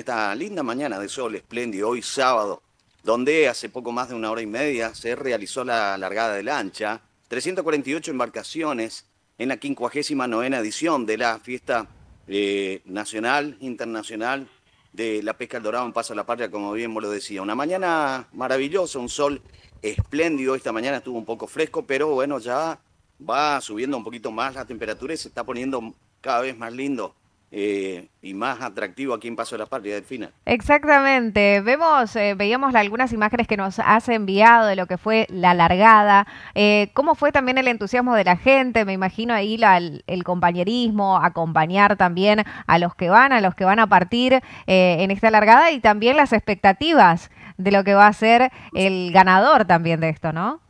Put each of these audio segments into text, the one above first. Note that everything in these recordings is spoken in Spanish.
esta linda mañana de sol espléndido, hoy sábado, donde hace poco más de una hora y media se realizó la largada de lancha, 348 embarcaciones en la 59 edición de la fiesta eh, nacional, internacional de la pesca al dorado en Paso a la Patria, como bien vos lo decía. Una mañana maravillosa, un sol espléndido, esta mañana estuvo un poco fresco, pero bueno, ya va subiendo un poquito más la temperatura y se está poniendo cada vez más lindo eh, y más atractivo aquí en Paso de la Patria, final. Exactamente. Vemos, eh, veíamos algunas imágenes que nos has enviado de lo que fue la largada. Eh, ¿Cómo fue también el entusiasmo de la gente? Me imagino ahí el, compañerismo, acompañar también a los que van, a los que van a partir en esta largada y también las expectativas de lo que va a ser el ganador también de esto, ¿no?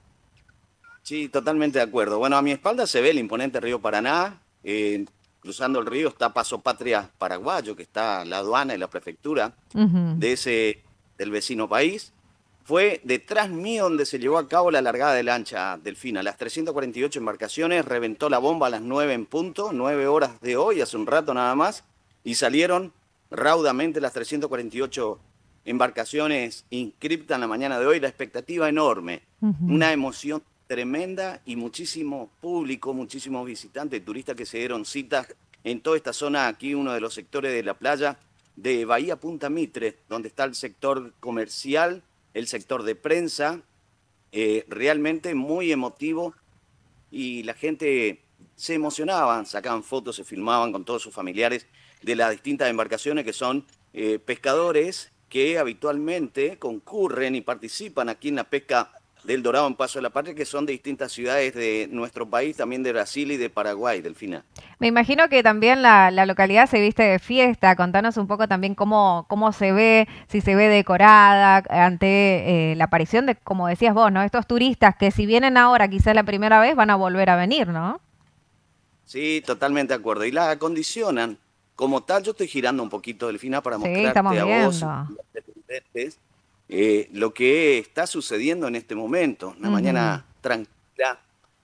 Sí, totalmente de acuerdo. Bueno, a mi espalda se ve el imponente río Paraná cruzando el río está Paso Patria Paraguayo, que está la aduana y la prefectura de ese, del vecino país. Fue detrás mío donde se llevó a cabo la largada de lancha Delfina. Las 348 embarcaciones reventó la bomba a las 9 en punto, 9 horas de hoy, hace un rato nada más, y salieron raudamente las 348 embarcaciones inscriptas en la mañana de hoy. La expectativa enorme, una emoción tremenda y muchísimo público, muchísimos visitantes, turistas que se dieron citas en toda esta zona, aquí uno de los sectores de la playa de Bahía Punta Mitre, donde está el sector comercial, el sector de prensa, eh, realmente muy emotivo y la gente se emocionaba, sacaban fotos, se filmaban con todos sus familiares de las distintas embarcaciones que son eh, pescadores que habitualmente concurren y participan aquí en la pesca del Dorado en Paso de la Patria, que son de distintas ciudades de nuestro país, también de Brasil y de Paraguay, Delfina. Me imagino que también la, localidad se viste de fiesta. Contanos un poco también cómo, cómo se ve, si se ve decorada ante eh, la aparición de, como decías vos, ¿no? estos turistas que si vienen ahora, quizás la primera vez, van a volver a venir, ¿no? Sí, totalmente de acuerdo. Y la acondicionan. Como tal, yo estoy girando un poquito, Delfina, para mostrar. mostrarte vos, eh, lo que está sucediendo en este momento, una mañana tranquila.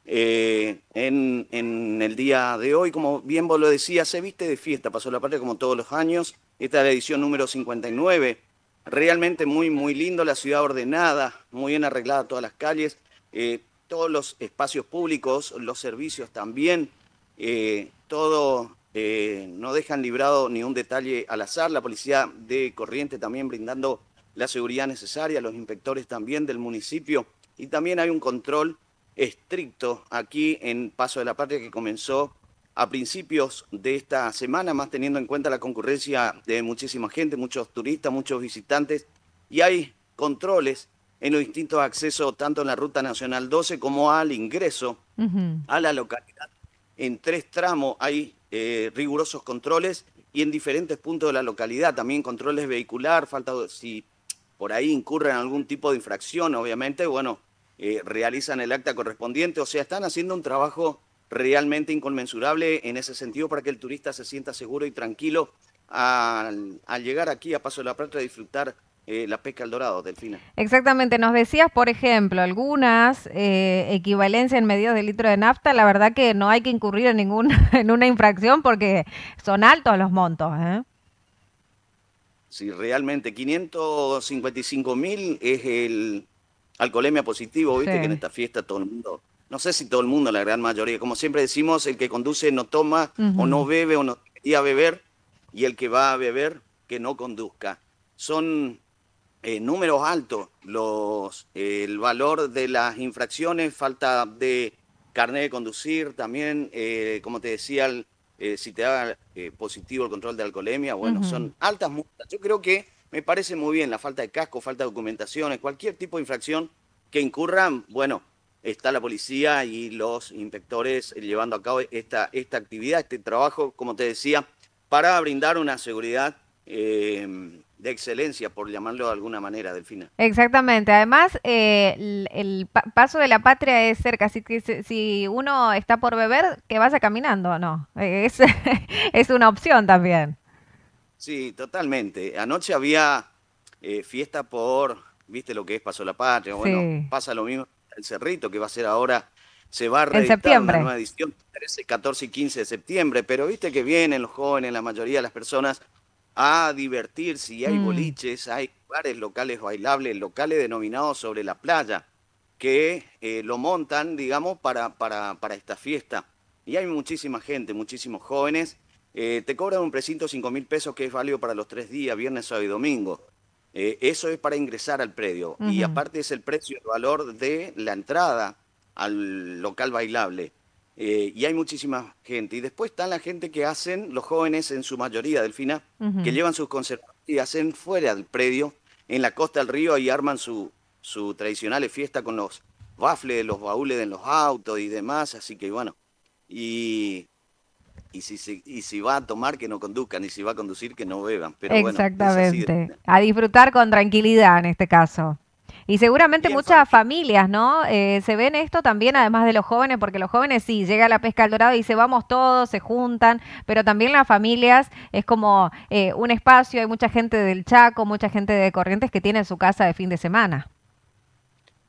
Eh, en, el día de hoy, como bien vos lo decías, se viste de fiesta, pasó la parte como todos los años. Esta es la edición número 59. Realmente muy, muy lindo, la ciudad ordenada, muy bien arreglada todas las calles, eh, todos los espacios públicos, los servicios también, todo no dejan librado ni un detalle al azar. La policía de Corriente también brindando la seguridad necesaria, los inspectores también del municipio y también hay un control estricto aquí en Paso de la Patria que comenzó a principios de esta semana, más teniendo en cuenta la concurrencia de muchísima gente, muchos turistas, muchos visitantes, y hay controles en los distintos accesos, tanto en la Ruta Nacional 12 como al ingreso a la localidad. En tres tramos hay eh, rigurosos controles y en diferentes puntos de la localidad, también controles vehicular, falta si por ahí incurren algún tipo de infracción, obviamente, bueno, eh, realizan el acta correspondiente, o sea, están haciendo un trabajo realmente inconmensurable en ese sentido para que el turista se sienta seguro y tranquilo al, llegar aquí a Paso de la Plata a disfrutar eh, la pesca al dorado, Delfina. Exactamente, nos decías, por ejemplo, algunas eh, equivalencias en medios de litro de nafta, la verdad que no hay que incurrir en, ninguna, una infracción porque son altos los montos. ¿eh? si realmente 555 mil es el alcoholemia positivo, viste que en esta fiesta todo el mundo, no sé si todo el mundo, la gran mayoría, como siempre decimos, el que conduce no toma o no bebe o no iba a beber y el que va a beber que no conduzca. Son eh, números altos los el valor de las infracciones, falta de carnet de conducir, también, eh, como te decía, el, eh, si te da eh, positivo el control de alcoholemia, bueno, son altas multas. Yo creo que me parece muy bien la falta de casco, falta de documentaciones, cualquier tipo de infracción que incurran, bueno, está la policía y los inspectores llevando a cabo esta, esta actividad, este trabajo, como te decía, para brindar una seguridad eh, de excelencia, por llamarlo de alguna manera, Delfina. Exactamente. Además, eh, el, paso de la patria es cerca. Así que si uno está por beber, que vaya caminando, no. Eh, es, una opción también. Sí, totalmente. Anoche había eh, fiesta por, viste lo que es Paso de la Patria. Bueno, pasa lo mismo el Cerrito, que va a ser ahora se va a reeditar una nueva edición 13, 14 y 15 de septiembre, pero viste que vienen los jóvenes, la mayoría de las personas a divertirse y hay mm. boliches, hay bares locales bailables, locales denominados sobre la playa, que eh, lo montan, digamos, para, para, para, esta fiesta. Y hay muchísima gente, muchísimos jóvenes. Eh, te cobran un precinto 5 mil pesos que es válido para los tres días, viernes, sábado y domingo. Eh, eso es para ingresar al predio. Y aparte es el precio, el valor de la entrada al local bailable. Eh, y hay muchísima gente. Y después está la gente que hacen, los jóvenes en su mayoría, Delfina, que llevan sus concertos y hacen fuera del predio, en la costa del río, y arman su, su tradicional fiesta con los bafles, los baúles en los autos y demás. Así que bueno, y, y, si, va a tomar, que no conduzcan, y si va a conducir, que no beban. Pero Exactamente. a disfrutar con tranquilidad en este caso. Y seguramente muchas familias, ¿no? Eh, se ven esto también, además de los jóvenes, porque los jóvenes sí, llega la pesca al dorado y se vamos todos, se juntan, pero también las familias es como eh, un espacio, hay mucha gente del Chaco, mucha gente de Corrientes que tiene su casa de fin de semana.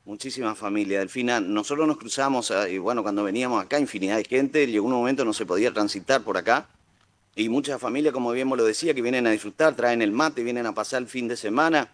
Muchísimas familias. Delfina, nosotros nos cruzamos, ah, y bueno, cuando veníamos acá, infinidad de gente, llegó un momento no se podía transitar por acá. Y muchas familias, como bien me lo decía, que vienen a disfrutar, traen el mate, vienen a pasar el fin de semana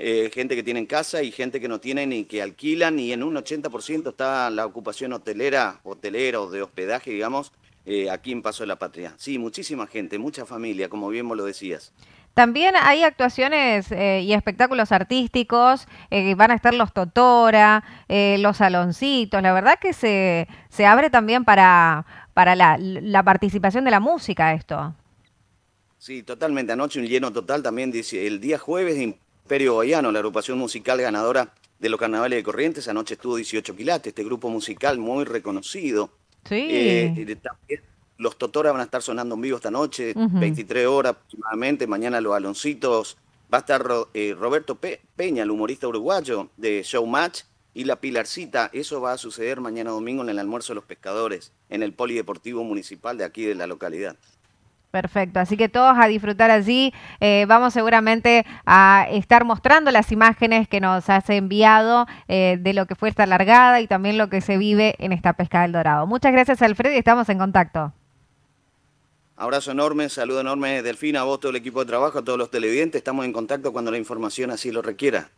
eh, gente que tiene casa y gente que no tienen ni que alquilan, y en un 80% está la ocupación hotelera, hotelera o de hospedaje, digamos, eh, aquí en Paso de la Patria. Sí, muchísima gente, mucha familia, como bien vos lo decías. También hay actuaciones eh, y espectáculos artísticos, van a estar los Totora, los Saloncitos, la verdad que se, se abre también para, para la, participación de la música esto. Sí, totalmente, anoche un lleno total también, dice, el día jueves Perio Goyano, la agrupación musical ganadora de los carnavales de Corrientes. Anoche estuvo 18 quilates, este grupo musical muy reconocido. Sí. Eh, los Totora van a estar sonando en vivo esta noche, 23 horas aproximadamente. Mañana los Aloncitos. Va a estar eh, Roberto Peña, el humorista uruguayo de Showmatch. Y la Pilarcita, eso va a suceder mañana domingo en el almuerzo de los pescadores, en el Polideportivo Municipal de aquí de la localidad. Perfecto, así que todos a disfrutar allí. Eh, vamos seguramente a estar mostrando las imágenes que nos has enviado eh, de lo que fue esta largada y también lo que se vive en esta pesca del dorado. Muchas gracias Alfred, y estamos en contacto. Abrazo enorme, saludo enorme Delfina, a vos, todo el equipo de trabajo, a todos los televidentes. Estamos en contacto cuando la información así lo requiera.